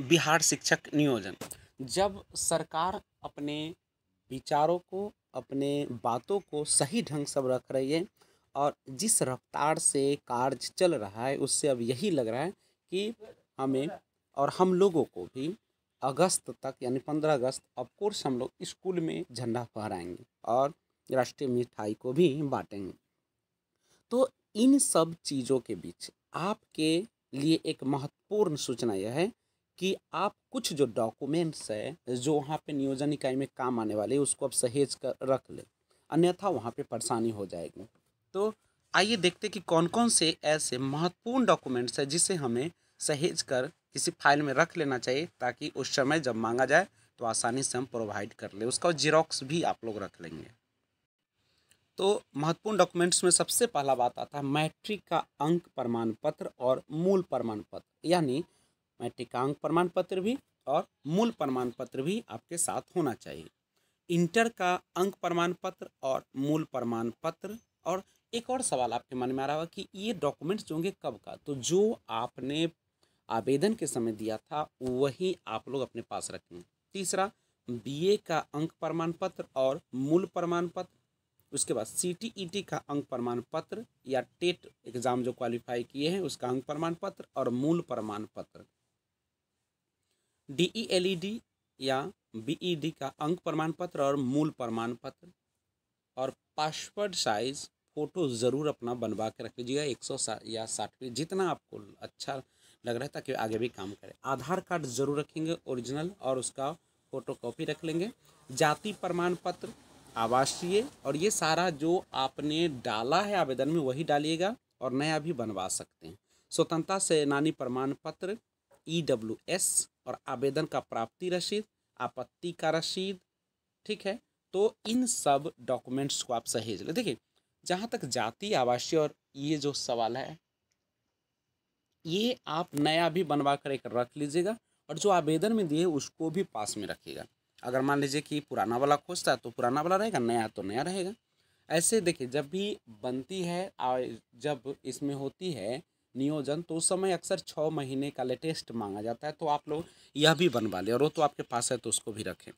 बिहार शिक्षक नियोजन जब सरकार अपने विचारों को अपने बातों को सही ढंग से रख रही है और जिस रफ्तार से कार्य चल रहा है उससे अब यही लग रहा है कि हमें और हम लोगों को भी अगस्त तक यानी पंद्रह अगस्त ऑफकोर्स हम लोग स्कूल में झंडा फहराएंगे और राष्ट्रीय मिठाई को भी बांटेंगे तो इन सब चीज़ों के बीच आपके लिए एक महत्वपूर्ण सूचना यह है कि आप कुछ जो डॉक्यूमेंट्स है जो वहाँ पे नियोजन इकाई में काम आने वाले उसको आप सहेज कर रख लें अन्यथा वहाँ पे परेशानी हो जाएगी तो आइए देखते कि कौन कौन से ऐसे महत्वपूर्ण डॉक्यूमेंट्स हैं जिसे हमें सहेज कर किसी फाइल में रख लेना चाहिए ताकि उस समय जब मांगा जाए तो आसानी से हम प्रोवाइड कर लें उसका जीरोक्स भी आप लोग रख लेंगे तो महत्वपूर्ण डॉक्यूमेंट्स में सबसे पहला बात आता है मैट्रिक का अंक प्रमाण पत्र और मूल प्रमाण पत्र यानी मैट्रिकांक प्रमाण पत्र भी और मूल प्रमाण पत्र भी आपके साथ होना चाहिए इंटर का अंक प्रमाण पत्र और मूल प्रमाण पत्र और एक और सवाल आपके मन में आ रहा होगा कि ये डॉक्यूमेंट्स होंगे कब का तो जो आपने आवेदन के समय दिया था वही आप लोग अपने पास रखें तीसरा बीए का अंक प्रमाण पत्र और मूल प्रमाण पत्र उसके बाद सीटीईटी का अंक प्रमाण पत्र या टेट एग्ज़ाम जो क्वालिफाई किए हैं उसका अंक प्रमाण पत्र और मूल प्रमाण पत्र डी e e या बीईडी e का अंक प्रमाण पत्र और मूल प्रमाण पत्र और पासवर्ड साइज फ़ोटो ज़रूर अपना बनवा के रख लीजिएगा एक सौ या साठ जितना आपको अच्छा लग रहा है ताकि आगे भी काम करें आधार कार्ड ज़रूर रखेंगे ओरिजिनल और उसका फ़ोटो कॉपी रख लेंगे जाति प्रमाण पत्र आवासीय और ये सारा जो आपने डाला है आवेदन में वही डालिएगा और नया भी बनवा सकते हैं स्वतंत्रता सेनानी प्रमाण पत्र ई डब्ल्यू एस और आवेदन का प्राप्ति रसीद आपत्ति का रसीद ठीक है तो इन सब डॉक्यूमेंट्स को आप सहेज लें देखिए जहाँ तक जाति आवासीय और ये जो सवाल है ये आप नया भी बनवा कर एक रख लीजिएगा और जो आवेदन में दिए उसको भी पास में रखिएगा अगर मान लीजिए कि पुराना वाला खोजता है तो पुराना वाला रहेगा नया तो नया रहेगा ऐसे देखिए जब भी बनती है जब इसमें होती है नियोजन तो उस समय अक्सर छः महीने का लेटेस्ट मांगा जाता है तो आप लोग यह भी बनवा लें और वो तो आपके पास है तो उसको भी रखें